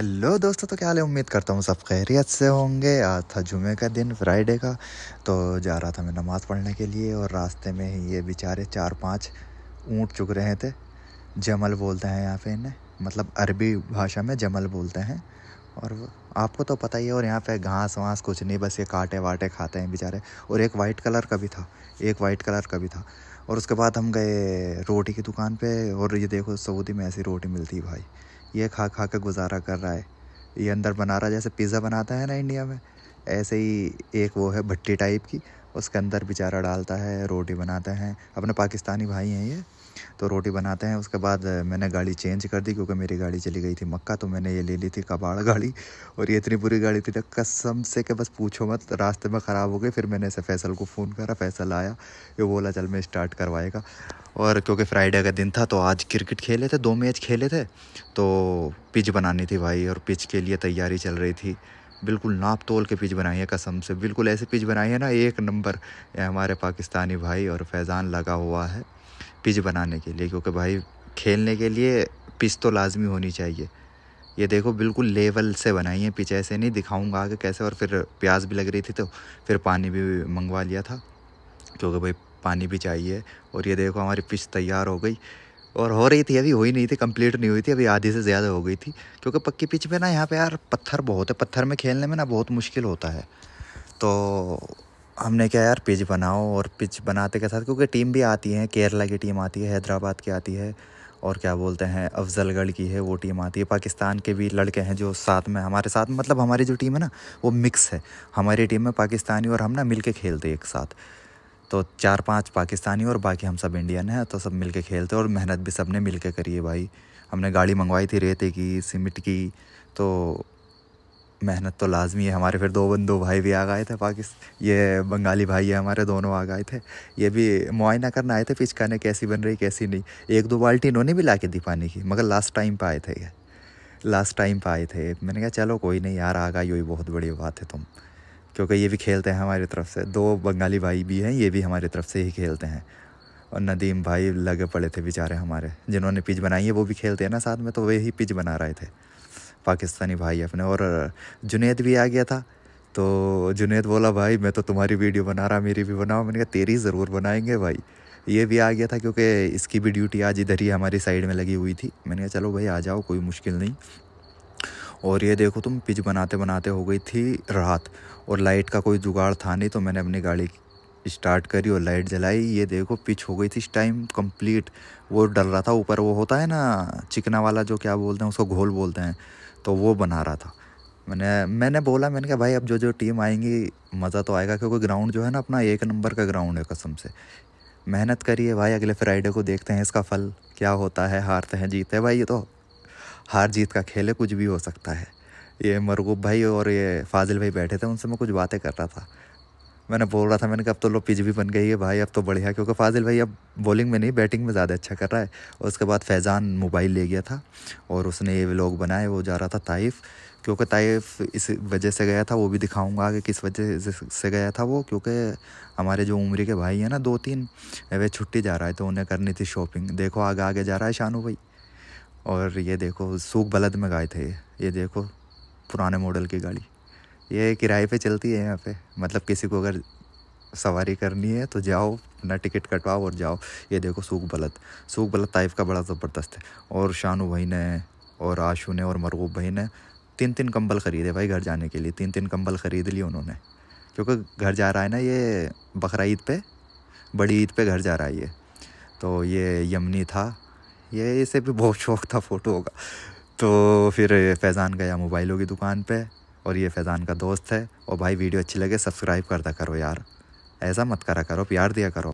hello दोस्तों तो क्या हाल है उम्मीद करता हूँ सब खैरियत से होंगे आज था जुमे का दिन फ्राइडे का तो जा रहा था मैं नमाज़ पढ़ने के लिए और रास्ते में ही ये बेचारे चार पांच ऊँट चुग रहे थे जमल बोलते हैं यहाँ पे इन्हें मतलब अरबी भाषा में जमल बोलते हैं और आपको तो पता ही है और यहाँ पे घास वास कुछ नहीं बस ये काटे वाटे खाते हैं बेचारे और एक वाइट कलर का भी था एक वाइट कलर का भी था और उसके बाद हम गए रोटी की दुकान पे और ये देखो सऊदी में ऐसी रोटी मिलती है भाई ये खा खा कर गुजारा कर रहा है ये अंदर बना रहा जैसे पिज़्ज़ा बनाता है ना इंडिया में ऐसे ही एक वो है भट्टी टाइप की उसके अंदर बेचारा डालता है रोटी बनाता है अपने पाकिस्तानी भाई हैं ये तो रोटी बनाते हैं उसके बाद मैंने गाड़ी चेंज कर दी क्योंकि मेरी गाड़ी चली गई थी मक्का तो मैंने ये ले ली थी कबाड़ गाड़ी और ये इतनी बुरी गाड़ी थी तो कसम से कि बस पूछो मत रास्ते में ख़राब हो गई फिर मैंने ऐसे फैसल को फ़ोन करा फैसल आया ये बोला चल मैं स्टार्ट करवाएगा और क्योंकि फ्राइडे का दिन था तो आज क्रिकेट खेले थे दो मैच खेले थे तो पिच बनानी थी भाई और पिच के लिए तैयारी चल रही थी बिल्कुल नाप तोल के पिच बनाई है कसम से बिल्कुल ऐसे पिच बनाई है ना एक नंबर हमारे पाकिस्तानी भाई और फैज़ान लगा हुआ है पिच बनाने के लिए क्योंकि भाई खेलने के लिए पिच तो लाजमी होनी चाहिए ये देखो बिल्कुल लेवल से बनाई है पिच ऐसे नहीं दिखाऊंगा आगे कैसे और फिर प्याज भी लग रही थी तो फिर पानी भी मंगवा लिया था क्योंकि भाई पानी भी चाहिए और ये देखो हमारी पिच तैयार हो गई और हो रही थी अभी हो ही नहीं थी कंप्लीट नहीं हुई थी अभी आधी से ज़्यादा हो गई थी क्योंकि पक्की पिच में ना यहाँ पे यार पत्थर बहुत है पत्थर में खेलने में ना बहुत मुश्किल होता है तो हमने क्या यार पिच बनाओ और पिच बनाते के साथ क्योंकि टीम भी आती है केरला की टीम आती है हैदराबाद की आती है और क्या बोलते हैं अफजलगढ़ की है वो टीम आती है पाकिस्तान के भी लड़के हैं जो साथ में हमारे साथ मतलब हमारी जो टीम है ना वो मिक्स है हमारी टीम में पाकिस्तानी और हम ना मिल के खेलते एक साथ तो चार पाँच पाकिस्तानी और बाकी हम सब इंडियन हैं तो सब मिल के खेलते और मेहनत भी सब ने मिल के करी है भाई हमने गाड़ी मंगवाई थी रेते की सीमेंट की तो मेहनत तो लाजमी है हमारे फिर दो बंदो भाई भी आ गए थे पाकिस्तान ये बंगाली भाई है हमारे दोनों आ गए थे ये भी मुआयना करने आए थे पिचकाने कैसी बन रही कैसी नहीं एक दो बाल्टी इन्होंने भी ला के दी पानी की मगर लास्ट टाइम पर आए थे ये लास्ट टाइम पर आए थे मैंने कहा चलो कोई नहीं यार आ गई यही बहुत बड़ी बात है तुम क्योंकि ये भी खेलते हैं हमारी तरफ से दो बंगाली भाई भी हैं ये भी हमारी तरफ से ही खेलते हैं और नदीम भाई लगे पड़े थे बेचारे हमारे जिन्होंने पिच बनाई है वो भी खेलते हैं ना साथ में तो वे ही पिच बना रहे थे पाकिस्तानी भाई अपने और जुनेद भी आ गया था तो जुनेद बोला भाई मैं तो तुम्हारी वीडियो बना रहा मेरी भी बनाओ मैंने कहा तेरी ज़रूर बनाएंगे भाई ये भी आ गया था क्योंकि इसकी भी ड्यूटी आज इधर ही हमारी साइड में लगी हुई थी मैंने कहा चलो भाई आ जाओ कोई मुश्किल नहीं और ये देखो तुम पिच बनाते बनाते हो गई थी रात और लाइट का कोई जुगाड़ था नहीं तो मैंने अपनी गाड़ी स्टार्ट करी और लाइट जलाई ये देखो पिच हो गई थी इस टाइम कंप्लीट वो डल रहा था ऊपर वो होता है ना चिकना वाला जो क्या बोलते हैं उसको घोल बोलते हैं तो वो बना रहा था मैंने मैंने बोला मैंने कहा भाई अब जो जो टीम आएंगी मज़ा तो आएगा क्योंकि ग्राउंड जो है ना अपना एक नंबर का ग्राउंड है कसम से मेहनत करिए भाई अगले फ्राइडे को देखते हैं इसका फल क्या होता है हारते हैं जीते हैं भाई ये तो हार जीत का खेल है कुछ भी हो सकता है ये मरगूब भाई और ये फाजिल भाई बैठे थे उनसे मैं कुछ बातें कर रहा था मैंने बोल रहा था मैंने कहा अब तो लो पिच भी बन गई है भाई अब तो बढ़िया क्योंकि फाजिल भाई अब बॉलिंग में नहीं बैटिंग में ज़्यादा अच्छा कर रहा है और उसके बाद फैज़ान मोबाइल ले गया था और उसने ये व्लॉग बनाए वो जा रहा था ताइफ़ क्योंकि ताइफ इस वजह से गया था वो भी दिखाऊंगा आगे किस वजह से गया था वो क्योंकि हमारे जो उम्र के भाई हैं ना दो तीन वे छुट्टी जा रहा है तो उन्हें करनी थी शॉपिंग देखो आगे आगे जा रहा है शानू भाई और ये देखो सूख बलद में गए थे ये ये देखो पुराने मॉडल की गाड़ी ये किराए पे चलती है यहाँ पे मतलब किसी को अगर सवारी करनी है तो जाओ अपना टिकट कटवाओ और जाओ ये देखो सूख बलत सूख बलत ताइफ का बड़ा ज़बरदस्त है और शानू भाई ने और आशू ने और मरगूब भाई ने तीन तीन कंबल ख़रीदे भाई घर जाने के लिए तीन तीन कंबल ख़रीद लिए उन्होंने क्योंकि घर जा रहा है ना ये बकरा ईद पर बड़ी ईद पर घर जा रहा है ये तो ये यमनी था ये इसे भी बहुत शौक़ था फ़ोटो का तो फिर फैज़ान गया मोबाइलों की दुकान पर और ये फैज़ान का दोस्त है और भाई वीडियो अच्छी लगे सब्सक्राइब करता करो यार ऐसा मत करा करो प्यार दिया करो